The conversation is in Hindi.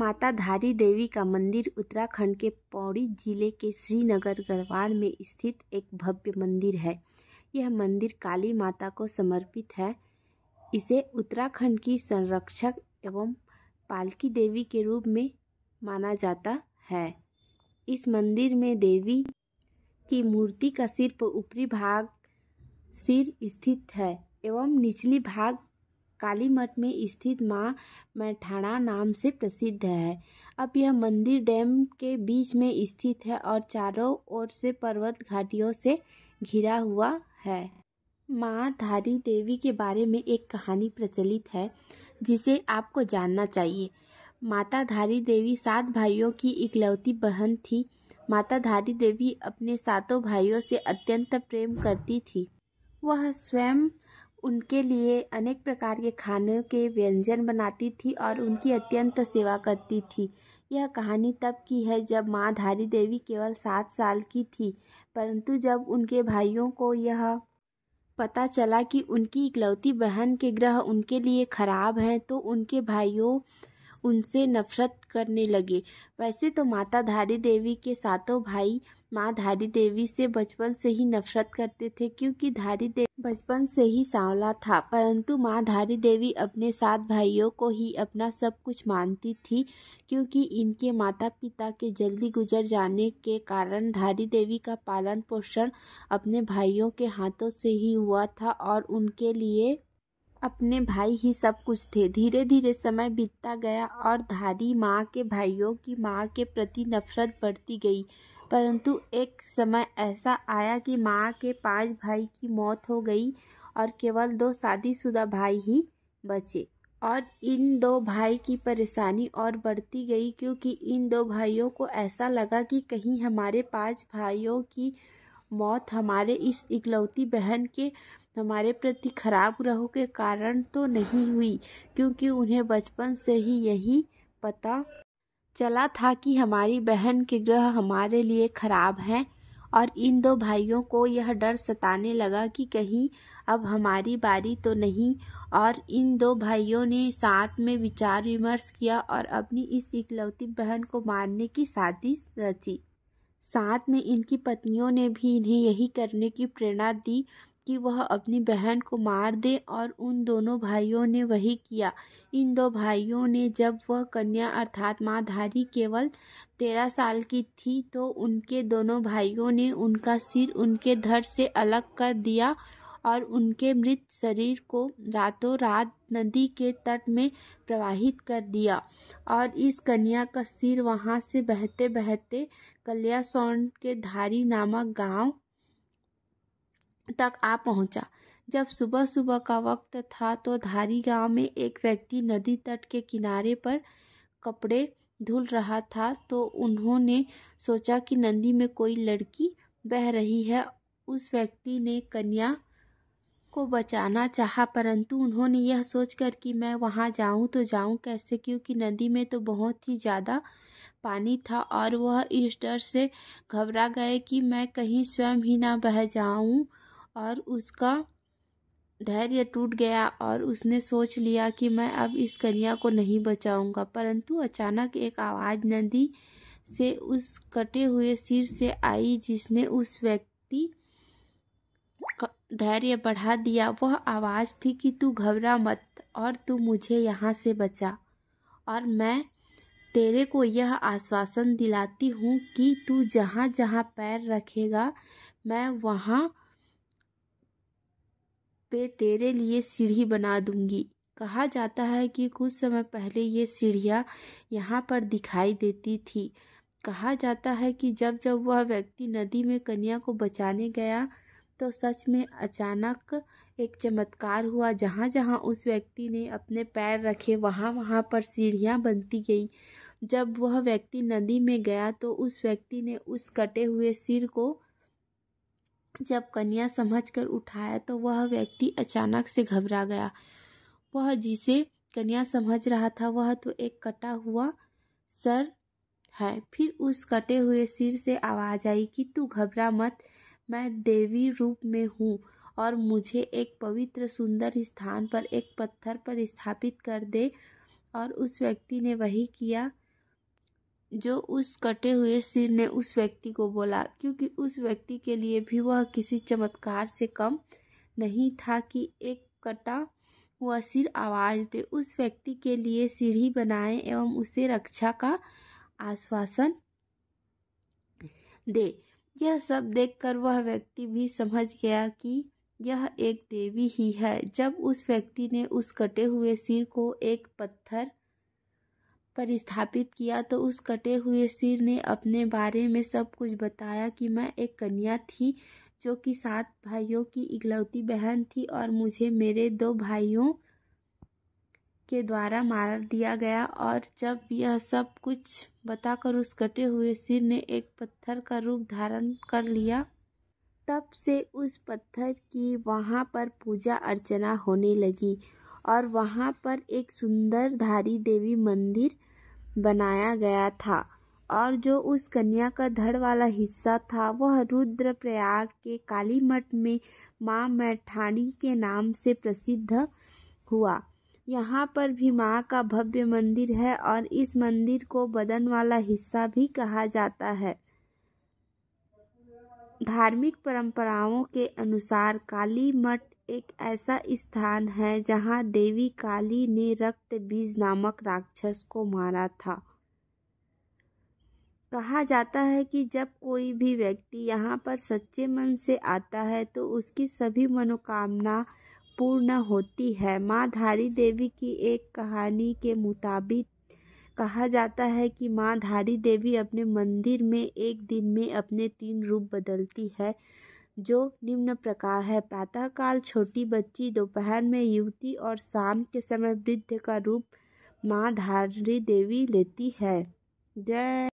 माता धारी देवी का मंदिर उत्तराखंड के पौड़ी जिले के श्रीनगर गढ़वाल में स्थित एक भव्य मंदिर है यह मंदिर काली माता को समर्पित है इसे उत्तराखंड की संरक्षक एवं पालकी देवी के रूप में माना जाता है इस मंदिर में देवी की मूर्ति का सिर्फ ऊपरी भाग सिर स्थित है एवं निचली भाग काली मठ में स्थित माँ मैठाणा नाम से प्रसिद्ध है अब यह मंदिर डैम के बीच में स्थित है और चारों ओर से पर्वत घाटियों से घिरा हुआ है माँ धारी देवी के बारे में एक कहानी प्रचलित है जिसे आपको जानना चाहिए माता धारी देवी सात भाइयों की इकलौती बहन थी माता धारी देवी अपने सातों भाइयों से अत्यंत प्रेम करती थी वह स्वयं उनके लिए अनेक प्रकार के खानों के व्यंजन बनाती थी और उनकी अत्यंत सेवा करती थी यह कहानी तब की है जब माँ धारी देवी केवल सात साल की थी परंतु जब उनके भाइयों को यह पता चला कि उनकी इकलौती बहन के ग्रह उनके लिए खराब हैं तो उनके भाइयों उनसे नफरत करने लगे वैसे तो माता धारी देवी के सातों भाई माँ धारी देवी से बचपन से ही नफरत करते थे क्योंकि धारी देवी बचपन से ही सांवला था परंतु माँ धारी देवी अपने सात भाइयों को ही अपना सब कुछ मानती थी क्योंकि इनके माता पिता के जल्दी गुजर जाने के कारण धारी देवी का पालन पोषण अपने भाइयों के हाथों से ही हुआ था और उनके लिए अपने भाई ही सब कुछ थे धीरे धीरे समय बीतता गया और धारी माँ के भाइयों की माँ के प्रति नफरत बढ़ती गई परंतु एक समय ऐसा आया कि माँ के पांच भाई की मौत हो गई और केवल दो शादीशुदा भाई ही बचे और इन दो भाई की परेशानी और बढ़ती गई क्योंकि इन दो भाइयों को ऐसा लगा कि कहीं हमारे पांच भाइयों की मौत हमारे इस इकलौती बहन के हमारे प्रति खराब ग्रहों के कारण तो नहीं हुई क्योंकि उन्हें बचपन से ही यही पता चला था कि हमारी बहन के ग्रह हमारे लिए खराब हैं और इन दो भाइयों को यह डर सताने लगा कि कहीं अब हमारी बारी तो नहीं और इन दो भाइयों ने साथ में विचार विमर्श किया और अपनी इस इकलौती बहन को मारने की साजिश रची साथ में इनकी पत्नियों ने भी इन्हें यही करने की प्रेरणा दी कि वह अपनी बहन को मार दे और उन दोनों भाइयों ने वही किया इन दो भाइयों ने जब वह कन्या अर्थात माँ धारी केवल तेरह साल की थी तो उनके दोनों भाइयों ने उनका सिर उनके धर से अलग कर दिया और उनके मृत शरीर को रातों रात नदी के तट में प्रवाहित कर दिया और इस कन्या का सिर वहाँ से बहते बहते कल्यासौन के धारी नामक गांव तक आ पहुंचा जब सुबह सुबह का वक्त था तो धारी गांव में एक व्यक्ति नदी तट के किनारे पर कपड़े धुल रहा था तो उन्होंने सोचा कि नदी में कोई लड़की बह रही है उस व्यक्ति ने कन्या को बचाना चाहा परंतु उन्होंने यह सोचकर कि मैं वहाँ जाऊँ तो जाऊँ कैसे क्योंकि नदी में तो बहुत ही ज़्यादा पानी था और वह इस डर से घबरा गए कि मैं कहीं स्वयं ही ना बह जाऊँ और उसका धैर्य टूट गया और उसने सोच लिया कि मैं अब इस कन्या को नहीं बचाऊंगा परंतु अचानक एक आवाज़ नदी से उस कटे हुए सिर से आई जिसने उस व्यक्ति का धैर्य बढ़ा दिया वह आवाज़ थी कि तू घबरा मत और तू मुझे यहाँ से बचा और मैं तेरे को यह आश्वासन दिलाती हूँ कि तू जहाँ जहाँ पैर रखेगा मैं वहाँ पे तेरे लिए सीढ़ी बना दूंगी कहा जाता है कि कुछ समय पहले ये सीढ़ियाँ यहाँ पर दिखाई देती थी कहा जाता है कि जब जब वह व्यक्ति नदी में कन्या को बचाने गया तो सच में अचानक एक चमत्कार हुआ जहाँ जहाँ उस व्यक्ति ने अपने पैर रखे वहाँ वहाँ पर सीढ़ियाँ बनती गई जब वह व्यक्ति नदी में गया तो उस व्यक्ति ने उस कटे हुए सिर को जब कन्या समझकर उठाया तो वह व्यक्ति अचानक से घबरा गया वह जिसे कन्या समझ रहा था वह तो एक कटा हुआ सर है फिर उस कटे हुए सिर से आवाज़ आई कि तू घबरा मत मैं देवी रूप में हूँ और मुझे एक पवित्र सुंदर स्थान पर एक पत्थर पर स्थापित कर दे और उस व्यक्ति ने वही किया जो उस कटे हुए सिर ने उस व्यक्ति को बोला क्योंकि उस व्यक्ति के लिए भी वह किसी चमत्कार से कम नहीं था कि एक कटा हुआ सिर आवाज दे उस व्यक्ति के लिए सीढ़ी बनाए एवं उसे रक्षा का आश्वासन दे यह सब देखकर वह व्यक्ति भी समझ गया कि यह एक देवी ही है जब उस व्यक्ति ने उस कटे हुए सिर को एक पत्थर पर स्थापित किया तो उस कटे हुए सिर ने अपने बारे में सब कुछ बताया कि मैं एक कन्या थी जो कि सात भाइयों की इकलौती बहन थी और मुझे मेरे दो भाइयों के द्वारा मार दिया गया और जब यह सब कुछ बताकर उस कटे हुए सिर ने एक पत्थर का रूप धारण कर लिया तब से उस पत्थर की वहाँ पर पूजा अर्चना होने लगी और वहाँ पर एक सुंदर धारी देवी मंदिर बनाया गया था और जो उस कन्या का धड़ वाला हिस्सा था वह रुद्रप्रयाग के काली मठ में माँ मैठानी के नाम से प्रसिद्ध हुआ यहाँ पर भी माँ का भव्य मंदिर है और इस मंदिर को बदन वाला हिस्सा भी कहा जाता है धार्मिक परंपराओं के अनुसार काली मठ एक ऐसा स्थान है जहां देवी काली ने बीज नामक राक्षस को मारा था कहा जाता है कि जब कोई भी व्यक्ति यहाँ पर सच्चे मन से आता है तो उसकी सभी मनोकामना पूर्ण होती है माँ धारी देवी की एक कहानी के मुताबिक कहा जाता है कि माँ धारी देवी अपने मंदिर में एक दिन में अपने तीन रूप बदलती है जो निम्न प्रकार है प्रातःकाल छोटी बच्ची दोपहर में युवती और शाम के समय वृद्ध का रूप माँ धारी देवी लेती है जय